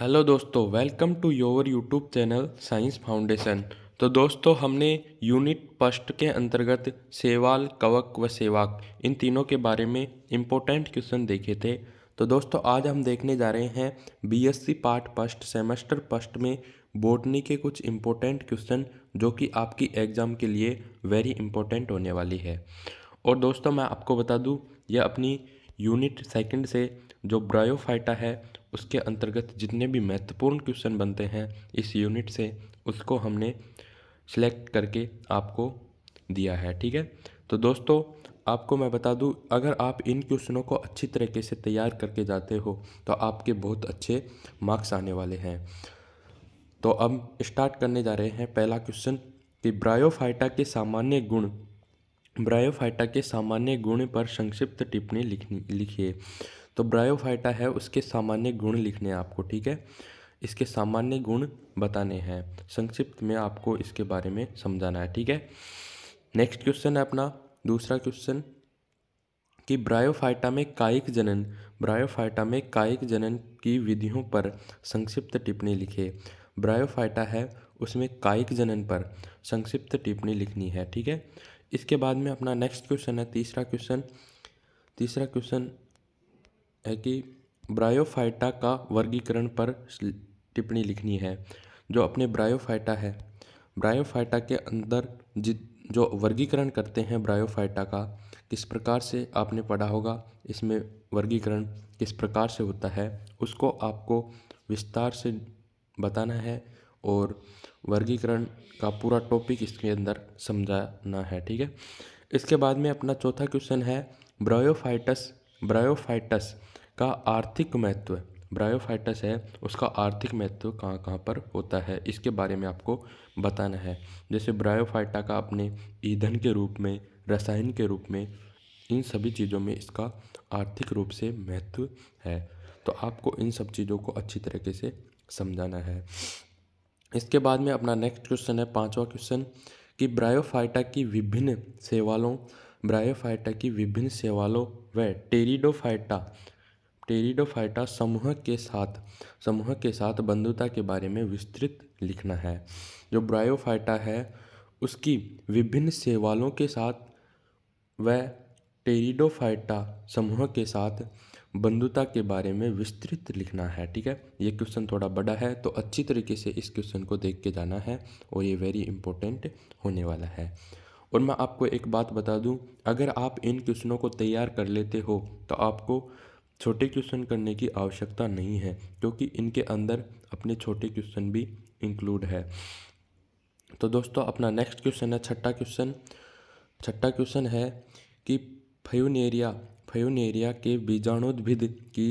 hello दोस्तों welcome to your YouTube channel Science Foundation तो दोस्तों हमने यूनिट फर्स्ट के अंतर्गत सेवाल कवक व सेवाक इन तीनों के बारे में इम्पोर्टेंट क्वेश्चन देखे थे तो दोस्तों आज हम देखने जा रहे हैं BSc part first semester first में बोटनी के कुछ इम्पोर्टेंट क्वेश्चन जो कि आपकी एग्ज़ाम के लिए वेरी इम्पोर्टेंट होने वाली है और दोस्तों मैं आपको बता दूँ यह अपनी यूनिट सेकेंड से जो ब्रायोफाइटा है उसके अंतर्गत जितने भी महत्वपूर्ण क्वेश्चन बनते हैं इस यूनिट से उसको हमने सेलेक्ट करके आपको दिया है ठीक है तो दोस्तों आपको मैं बता दूं अगर आप इन क्वेश्चनों को अच्छी तरीके से तैयार करके जाते हो तो आपके बहुत अच्छे मार्क्स आने वाले हैं तो अब स्टार्ट करने जा रहे हैं पहला क्वेश्चन कि ब्रायोफाइटा के सामान्य गुण ब्रायोफाइटा के सामान्य गुण पर संक्षिप्त टिप्पणी लिखनी लिखिए तो ब्रायोफाइटा है उसके सामान्य गुण लिखने हैं आपको ठीक है इसके सामान्य गुण बताने हैं संक्षिप्त में आपको इसके बारे में समझाना है ठीक है नेक्स्ट क्वेश्चन है अपना दूसरा क्वेश्चन कि ब्रायोफाइटा में कायिक जनन ब्रायोफाइटा में कायिक जनन की विधियों पर संक्षिप्त टिप्पणी लिखे ब्रायोफाइटा है उसमें कायिक जनन पर संक्षिप्त टिप्पणी लिखनी है ठीक है इसके बाद में अपना नेक्स्ट क्वेश्चन है तीसरा क्वेश्चन तीसरा क्वेश्चन है कि ब्रायोफाइटा का वर्गीकरण पर टिप्पणी लिखनी है जो अपने ब्रायोफाइटा है ब्रायोफाइटा के अंदर जित जो वर्गीकरण करते हैं ब्रायोफाइटा का किस प्रकार से आपने पढ़ा होगा इसमें वर्गीकरण किस प्रकार से होता है उसको आपको विस्तार से बताना है और वर्गीकरण का पूरा टॉपिक इसके अंदर समझाना है ठीक है इसके बाद में अपना चौथा क्वेश्चन है ब्रायोफाइटस ब्रायोफाइटस का आर्थिक महत्व ब्रायोफाइटस है उसका आर्थिक महत्व कहाँ कहाँ पर होता है इसके बारे में आपको बताना है जैसे ब्रायोफाइटा का अपने ईंधन के रूप में रसायन के रूप में इन सभी चीज़ों में इसका आर्थिक रूप से महत्व है तो आपको इन सब चीज़ों को अच्छी तरीके से समझाना है इसके बाद में अपना नेक्स्ट क्वेश्चन है पांचवा क्वेश्चन कि ब्रायोफाइटा की विभिन्न सेवालों ब्रायोफाइटा की विभिन्न सेवालों व टेरिडोफाइटा टेरिडोफाइटा समूह के साथ समूह के साथ बंधुता के बारे में विस्तृत लिखना है जो ब्रायोफाइटा है उसकी विभिन्न सेवालों के साथ व टेरिडोफाइटा समूह के साथ बंधुता के बारे में विस्तृत लिखना है ठीक है ये क्वेश्चन थोड़ा बड़ा है तो अच्छी तरीके से इस क्वेश्चन को देख के जाना है और ये वेरी इंपॉर्टेंट होने वाला है और मैं आपको एक बात बता दूं अगर आप इन क्वेश्चनों को तैयार कर लेते हो तो आपको छोटे क्वेश्चन करने की आवश्यकता नहीं है क्योंकि इनके अंदर अपने छोटे क्वेश्चन भी इंक्लूड है तो दोस्तों अपना नेक्स्ट क्वेश्चन है छठा क्वेश्चन छठा क्वेश्चन है कि फयूनेरिया फयूनेरिया के बीजाणुद्भिद की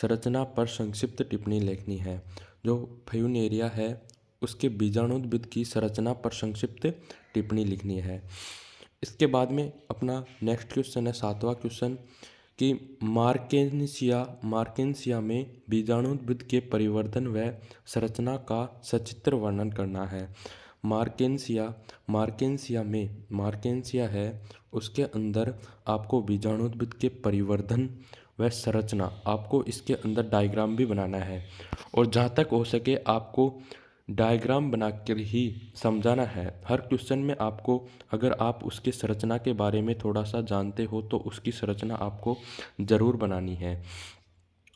संरचना पर संक्षिप्त टिप्पणी लिखनी है जो फयूनेरिया है उसके बीजाणुद्भिद की संरचना पर संक्षिप्त टिप्पणी लिखनी है इसके बाद में अपना नेक्स्ट क्वेश्चन है सातवां क्वेश्चन कि मार्केनसिया मार्केनसिया में बीजाणुद्भिद के परिवर्तन व संरचना का सचित्र वर्णन करना है मार्केनसिया मार्केनसिया में मार्केनसिया है उसके अंदर आपको बीजाणुद्भिद के परिवर्धन व संरचना आपको इसके अंदर डायग्राम भी बनाना है और जहाँ तक हो सके आपको डायग्राम बनाकर ही समझाना है हर क्वेश्चन में आपको अगर आप उसके संरचना के बारे में थोड़ा सा जानते हो तो उसकी संरचना आपको ज़रूर बनानी है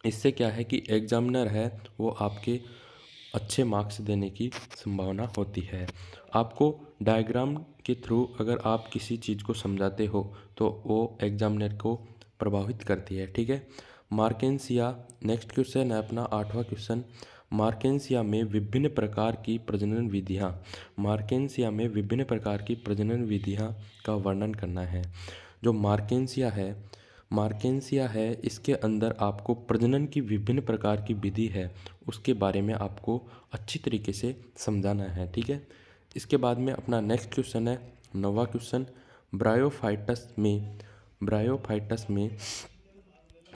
इससे क्या है कि एग्जामिनर है वो आपके अच्छे मार्क्स देने की संभावना होती है आपको डायग्राम के थ्रू अगर आप किसी चीज़ को समझाते हो तो वो एग्जामिनर को प्रभावित करती है ठीक है मार्केंस या नेक्स्ट क्वेश्चन है अपना आठवां क्वेश्चन मार्केंसिया में विभिन्न प्रकार की प्रजनन विधियाँ मार्केंसिया में विभिन्न प्रकार की प्रजनन विधियाँ का वर्णन करना है जो मार्केंसिया है मार्केंसिया है इसके अंदर आपको प्रजनन की विभिन्न प्रकार की विधि है उसके बारे में आपको अच्छी तरीके से समझाना है ठीक है इसके बाद में अपना नेक्स्ट क्वेश्चन है नवा क्वेश्चन ब्रायोफाइटस में ब्रायोफाइटस में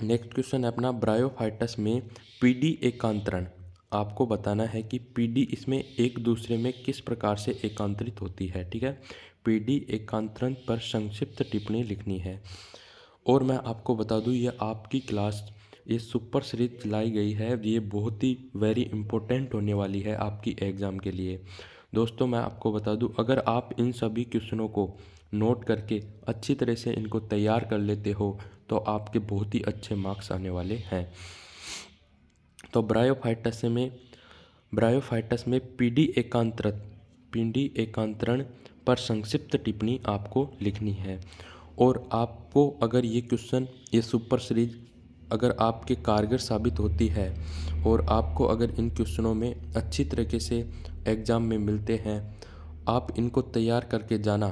नेक्स्ट क्वेश्चन है अपना ब्रायोफाइटस में पीडी एकांतरण आपको बताना है कि पीडी इसमें एक दूसरे में किस प्रकार से एकांतरित होती है ठीक है पीडी एकांतरण पर संक्षिप्त टिप्पणी लिखनी है और मैं आपको बता दूं ये आपकी क्लास ये सुपर सीरीज चलाई गई है ये बहुत ही वेरी इंपॉर्टेंट होने वाली है आपकी एग्ज़ाम के लिए दोस्तों मैं आपको बता दूं अगर आप इन सभी क्वेश्चनों को नोट करके अच्छी तरह से इनको तैयार कर लेते हो तो आपके बहुत ही अच्छे मार्क्स आने वाले हैं तो ब्रायोफाइटस में ब्रायोफाइटस में पीडी एकांतरण पीडी एकांतरण पर संक्षिप्त टिप्पणी आपको लिखनी है और आपको अगर ये क्वेश्चन ये सुपर सीरीज अगर आपके कारगर साबित होती है और आपको अगर इन क्वेश्चनों में अच्छी तरीके से एग्ज़ाम में मिलते हैं आप इनको तैयार करके जाना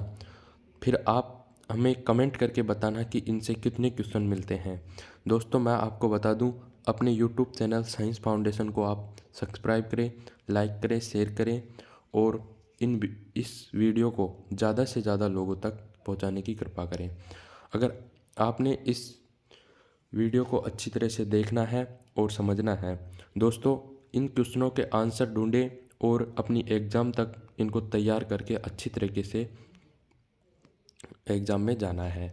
फिर आप हमें कमेंट करके बताना कि इनसे कितने क्वेश्चन मिलते हैं दोस्तों मैं आपको बता दूं अपने यूट्यूब चैनल साइंस फाउंडेशन को आप सब्सक्राइब करें लाइक करें शेयर करें और इन इस वीडियो को ज़्यादा से ज़्यादा लोगों तक पहुंचाने की कृपा करें अगर आपने इस वीडियो को अच्छी तरह से देखना है और समझना है दोस्तों इन क्वेश्चनों के आंसर ढूंढें और अपनी एग्ज़ाम तक इनको तैयार करके अच्छी तरीके से एग्ज़ाम में जाना है